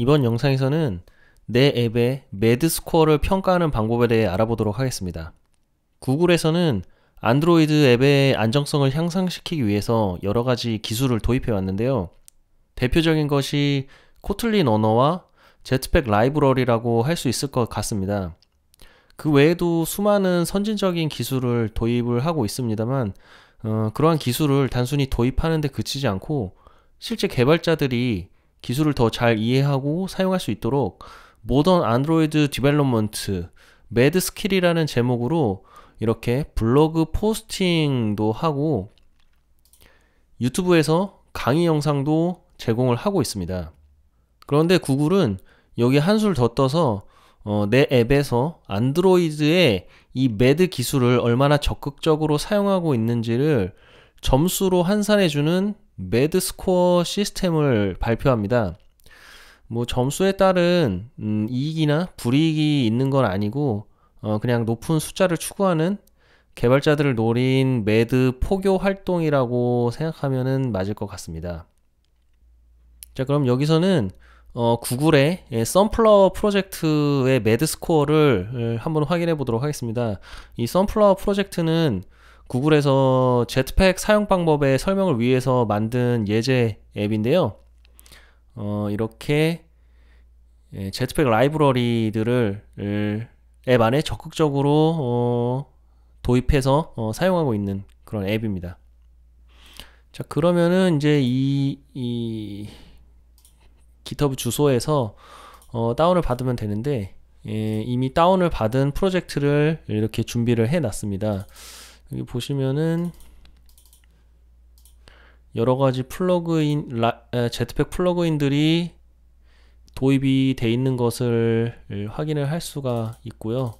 이번 영상에서는 내 앱의 매드스코어를 평가하는 방법에 대해 알아보도록 하겠습니다. 구글에서는 안드로이드 앱의 안정성을 향상시키기 위해서 여러 가지 기술을 도입해 왔는데요. 대표적인 것이 코틀린 언어와 제트팩 라이브러리라고 할 수 있을 것 같습니다. 그 외에도 수많은 선진적인 기술을 도입을 하고 있습니다만 어, 그러한 기술을 단순히 도입하는 데 그치지 않고 실제 개발자들이 기술을 더 잘 이해하고 사용할 수 있도록 모던 안드로이드 디벨롭먼트 매드 스킬이라는 제목으로 이렇게 블로그 포스팅도 하고 유튜브에서 강의 영상도 제공을 하고 있습니다. 그런데 구글은 여기 한술 더 떠서 어, 내 앱에서 안드로이드의 이 매드 기술을 얼마나 적극적으로 사용하고 있는지를 점수로 환산해주는 매드 스코어 시스템을 발표합니다. 뭐 점수에 따른 음, 이익이나 불이익이 있는 건 아니고 어, 그냥 높은 숫자를 추구하는 개발자들을 노린 매드 포교 활동이라고 생각하면은 맞을 것 같습니다. 자 그럼 여기서는 어, 구글의 썬플라워 예, 프로젝트의 매드 스코어를 예, 한번 확인해 보도록 하겠습니다. 이 썬플라워 프로젝트는 구글에서 제트팩 사용 방법의 설명을 위해서 만든 예제 앱인데요. 어, 이렇게 제트팩 예, 라이브러리들을 앱 안에 적극적으로 어, 도입해서 어, 사용하고 있는 그런 앱입니다. 자 그러면은 이제 이, 이 GitHub 주소에서 어, 다운을 받으면 되는데 예, 이미 다운을 받은 프로젝트를 이렇게 준비를 해놨습니다. 여기 보시면은 여러 가지 플러그인 제트팩 플러그인들이 도입이 돼 있는 것을 확인을 할 수가 있고요.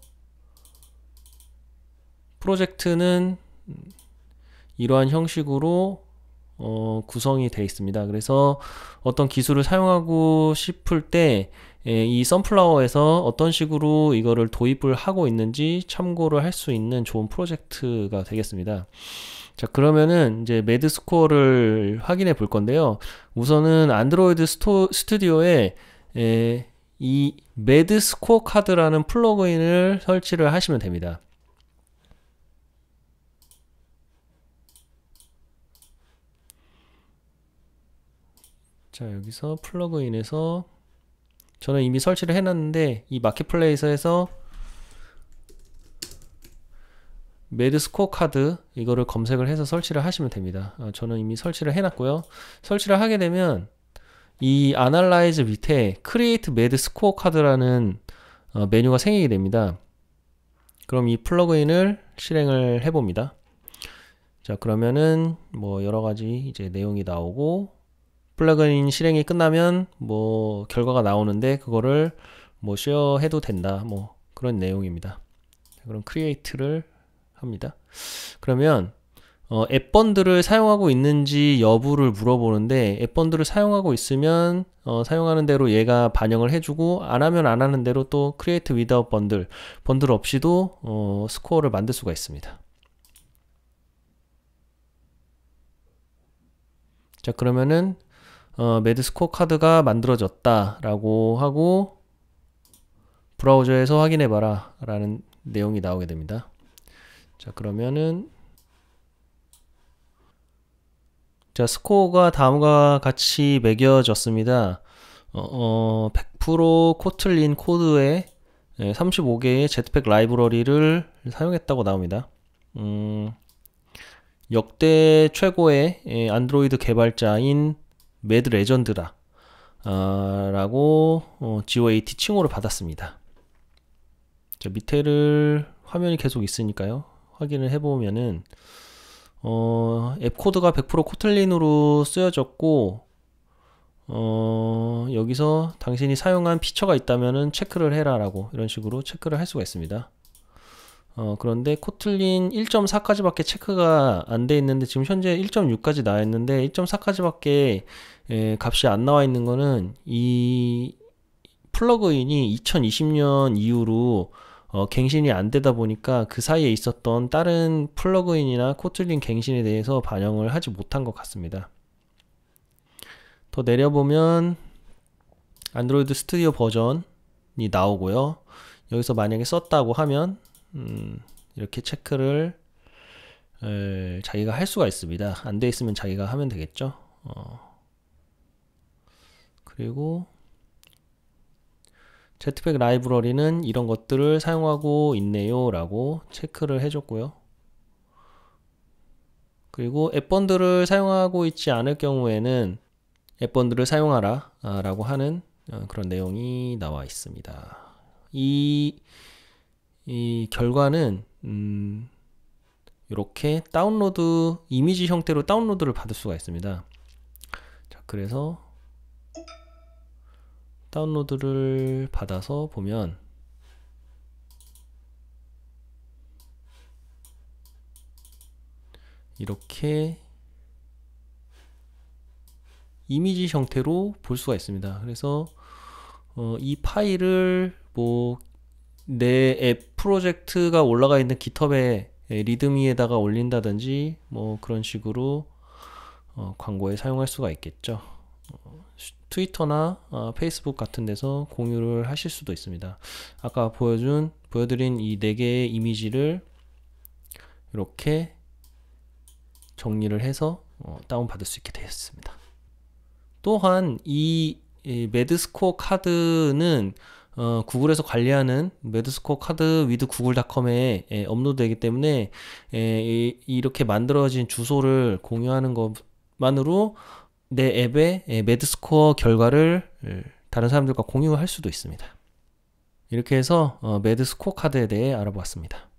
프로젝트는 이러한 형식으로 어, 구성이 되어 있습니다. 그래서 어떤 기술을 사용하고 싶을 때이 예, 선플라워에서 어떤 식으로 이거를 도입을 하고 있는지 참고를 할 수 있는 좋은 프로젝트가 되겠습니다. 자 그러면은 이제 매드 스코어를 확인해 볼 건데요. 우선은 안드로이드 스토, 스튜디오에 에, 예, 이 매드 스코어 카드라는 플러그인을 설치를 하시면 됩니다. 자 여기서 플러그인에서 저는 이미 설치를 해놨는데 이 마켓플레이스에서 매드스코어 카드 이거를 검색을 해서 설치를 하시면 됩니다 아, 저는 이미 설치를 해놨고요 설치를 하게 되면 이 아날라이즈 밑에 크리에이트 매드 스코어 카드라는 어, 메뉴가 생기게 됩니다 그럼 이 플러그인을 실행을 해봅니다 자 그러면은 뭐 여러가지 이제 내용이 나오고 플러그인 실행이 끝나면 뭐 결과가 나오는데 그거를 뭐 쉐어해도 된다 뭐 그런 내용입니다 그럼 크리에이트를 합니다 그러면 어, 앱번들을 사용하고 있는지 여부를 물어보는데 앱번들을 사용하고 있으면 어, 사용하는 대로 얘가 반영을 해주고 안 하면 안 하는 대로 또 create without 번들 번들 없이도 어, 스코어를 만들 수가 있습니다 자 그러면은 어, 매드스코어 카드가 만들어졌다라고 하고 브라우저에서 확인해봐라 라는 내용이 나오게 됩니다. 자 그러면은 자 스코어가 다음과 같이 매겨졌습니다. 어, 어, 100% 코틀린 코드에 35개의 예, 제트팩 라이브러리를 사용했다고 나옵니다. 음, 역대 최고의 예, 안드로이드 개발자인 매드 레전드라 아, 라고 어, GOAT 칭호를 받았습니다. 자, 밑에를 화면이 계속 있으니까요. 확인을 해보면은 어, 앱 코드가 100% 코틀린으로 쓰여졌고 어, 여기서 당신이 사용한 피처가 있다면 체크를 해라라고 이런 식으로 체크를 할 수가 있습니다. 어, 그런데 코틀린 1.4까지밖에 체크가 안 돼 있는데 지금 현재 1.6까지 나와 있는데 1.4까지밖에 에, 예, 값이 안 나와 있는 거는 이 플러그인이 2020년 이후로 어, 갱신이 안 되다 보니까 그 사이에 있었던 다른 플러그인이나 코틀린 갱신에 대해서 반영을 하지 못한 것 같습니다. 더 내려보면 안드로이드 스튜디오 버전이 나오고요. 여기서 만약에 썼다고 하면 음, 이렇게 체크를 자기가 할 수가 있습니다. 안 돼 있으면 자기가 하면 되겠죠. 어. 그리고 제트팩 라이브러리는 이런 것들을 사용하고 있네요 라고 체크를 해줬고요. 그리고 앱번들을 사용하고 있지 않을 경우에는 앱번들을 사용하라 아, 라고 하는 어, 그런 내용이 나와 있습니다. 이이 결과는 음, 이렇게 다운로드 이미지 형태로 다운로드를 받을 수가 있습니다. 자, 그래서 다운로드를 받아서 보면 이렇게 이미지 형태로 볼 수가 있습니다. 그래서 어, 이 파일을 뭐 내앱 프로젝트가 올라가 있는 깃허브에 리드미에다가 올린다든지 뭐 그런 식으로 어, 광고에 사용할 수가 있겠죠. 어, 트위터나 어, 페이스북 같은 데서 공유를 하실 수도 있습니다. 아까 보여준 보여드린 이 네 개의 이미지를 이렇게 정리를 해서 어, 다운 받을 수 있게 되었습니다. 또한 이, 이 매드스코어 카드는 어, 구글에서 관리하는 메드스코어 카드 위드 구글닷컴에 예, 업로드되기 때문에 예, 이, 렇게 만들어진 주소를 공유하는 것만으로 내 앱의 예, 매드스코어 결과를 예, 다른 사람들과 공유할 수도 있습니다. 이렇게 해서 어, 매드스코어 카드에 대해 알아보았습니다.